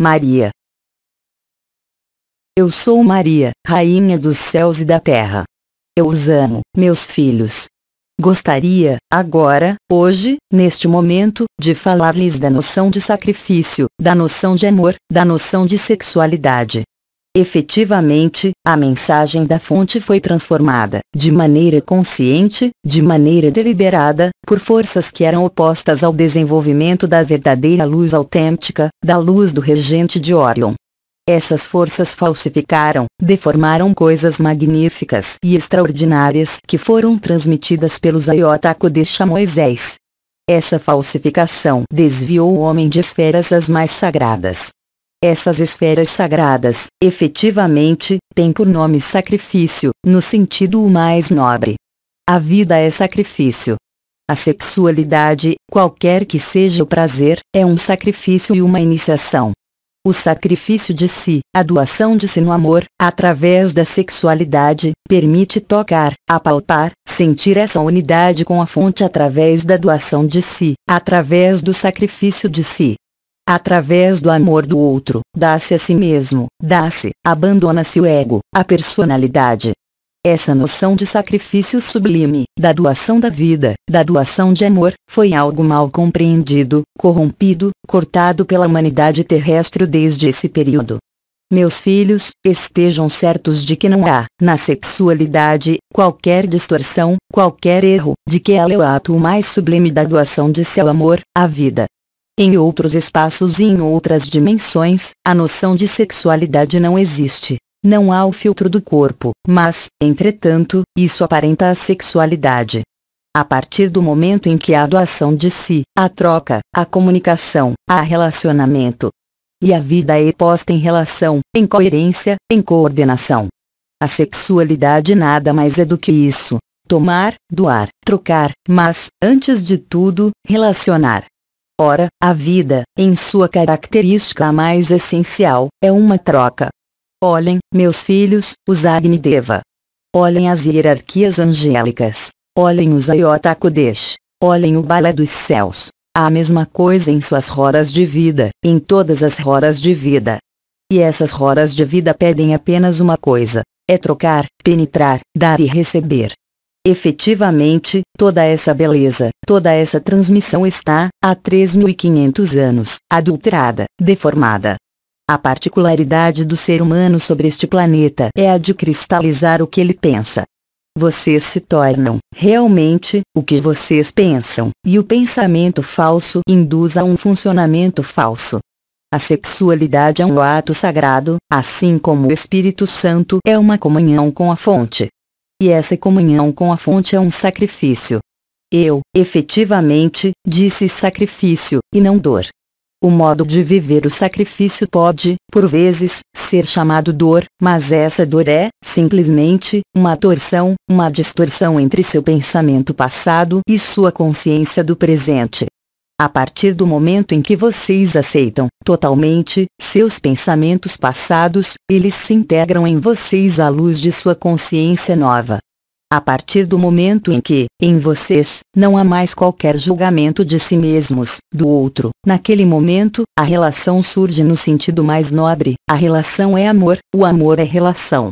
Maria. Eu sou Maria, Rainha dos céus e da terra. Eu os amo, meus filhos. Gostaria, agora, hoje, neste momento, de falar-lhes da noção de sacrifício, da noção de amor, da noção de sexualidade. Efetivamente, a mensagem da fonte foi transformada, de maneira consciente, de maneira deliberada, por forças que eram opostas ao desenvolvimento da verdadeira luz autêntica, da luz do regente de Orion. Essas forças falsificaram, deformaram coisas magníficas e extraordinárias que foram transmitidas pelos Aiotaku de Moisés. Essa falsificação desviou o homem de esferas as mais sagradas, essas esferas sagradas, efetivamente, têm por nome sacrifício, no sentido o mais nobre. A vida é sacrifício. A sexualidade, qualquer que seja o prazer, é um sacrifício e uma iniciação. O sacrifício de si, a doação de si no amor, através da sexualidade, permite tocar, apalpar, sentir essa unidade com a fonte através da doação de si, através do sacrifício de si através do amor do outro, dá-se a si mesmo, dá-se, abandona-se o ego, a personalidade. Essa noção de sacrifício sublime, da doação da vida, da doação de amor, foi algo mal compreendido, corrompido, cortado pela humanidade terrestre desde esse período. Meus filhos, estejam certos de que não há, na sexualidade, qualquer distorção, qualquer erro, de que ela é o ato mais sublime da doação de seu amor, a vida. Em outros espaços e em outras dimensões, a noção de sexualidade não existe. Não há o filtro do corpo, mas, entretanto, isso aparenta a sexualidade. A partir do momento em que há doação de si, a troca, a comunicação, há relacionamento. E a vida é posta em relação, em coerência, em coordenação. A sexualidade nada mais é do que isso. Tomar, doar, trocar, mas, antes de tudo, relacionar. Ora, a vida, em sua característica a mais essencial, é uma troca. Olhem, meus filhos, os Agni Deva Olhem as hierarquias angélicas. Olhem os Ayota Kudesh. Olhem o Bala dos Céus. A mesma coisa em suas rodas de vida, em todas as rodas de vida. E essas rodas de vida pedem apenas uma coisa, é trocar, penetrar, dar e receber. Efetivamente, toda essa beleza, toda essa transmissão está, há 3.500 anos, adulterada, deformada. A particularidade do ser humano sobre este planeta é a de cristalizar o que ele pensa. Vocês se tornam, realmente, o que vocês pensam, e o pensamento falso induz a um funcionamento falso. A sexualidade é um ato sagrado, assim como o Espírito Santo é uma comunhão com a fonte e essa comunhão com a fonte é um sacrifício. Eu, efetivamente, disse sacrifício, e não dor. O modo de viver o sacrifício pode, por vezes, ser chamado dor, mas essa dor é, simplesmente, uma torção, uma distorção entre seu pensamento passado e sua consciência do presente. A partir do momento em que vocês aceitam, totalmente, seus pensamentos passados, eles se integram em vocês à luz de sua consciência nova. A partir do momento em que, em vocês, não há mais qualquer julgamento de si mesmos, do outro, naquele momento, a relação surge no sentido mais nobre, a relação é amor, o amor é relação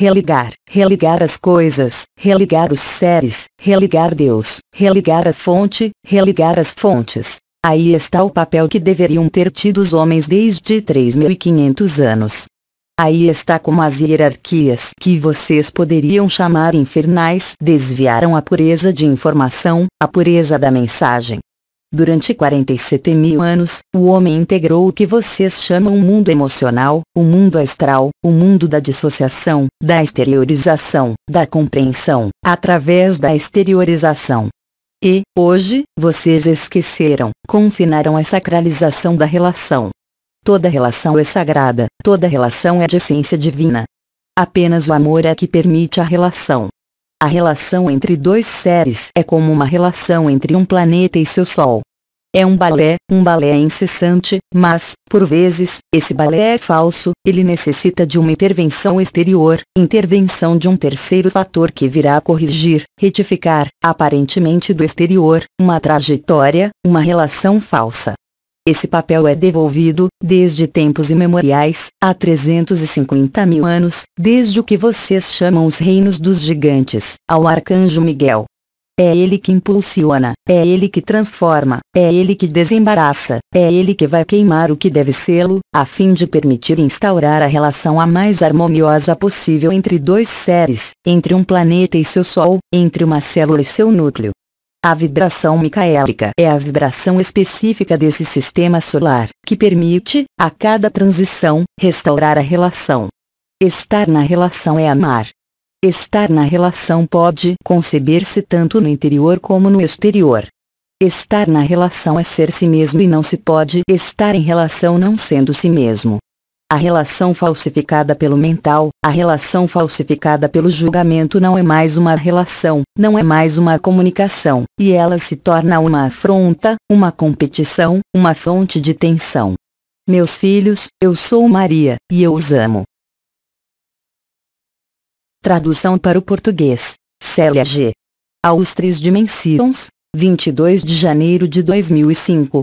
religar, religar as coisas, religar os seres, religar Deus, religar a fonte, religar as fontes. Aí está o papel que deveriam ter tido os homens desde 3.500 anos. Aí está como as hierarquias que vocês poderiam chamar infernais desviaram a pureza de informação, a pureza da mensagem, Durante 47 mil anos, o homem integrou o que vocês chamam mundo emocional, o mundo astral, o mundo da dissociação, da exteriorização, da compreensão, através da exteriorização. E, hoje, vocês esqueceram, confinaram a sacralização da relação. Toda relação é sagrada, toda relação é de essência divina. Apenas o amor é que permite a relação. A relação entre dois seres é como uma relação entre um planeta e seu Sol. É um balé, um balé incessante, mas, por vezes, esse balé é falso, ele necessita de uma intervenção exterior, intervenção de um terceiro fator que virá corrigir, retificar, aparentemente do exterior, uma trajetória, uma relação falsa. Esse papel é devolvido, desde tempos imemoriais, há 350 mil anos, desde o que vocês chamam os reinos dos gigantes, ao arcanjo Miguel. É ele que impulsiona, é ele que transforma, é ele que desembaraça, é ele que vai queimar o que deve sê-lo, a fim de permitir instaurar a relação a mais harmoniosa possível entre dois seres, entre um planeta e seu Sol, entre uma célula e seu núcleo. A vibração micaélica é a vibração específica desse sistema solar, que permite, a cada transição, restaurar a relação. Estar na relação é amar, Estar na relação pode conceber-se tanto no interior como no exterior. Estar na relação é ser si mesmo e não se pode estar em relação não sendo si mesmo. A relação falsificada pelo mental, a relação falsificada pelo julgamento não é mais uma relação, não é mais uma comunicação, e ela se torna uma afronta, uma competição, uma fonte de tensão. Meus filhos, eu sou Maria, e eu os amo. Tradução para o português. Célia G. Austris Dimensions, 22 de janeiro de 2005.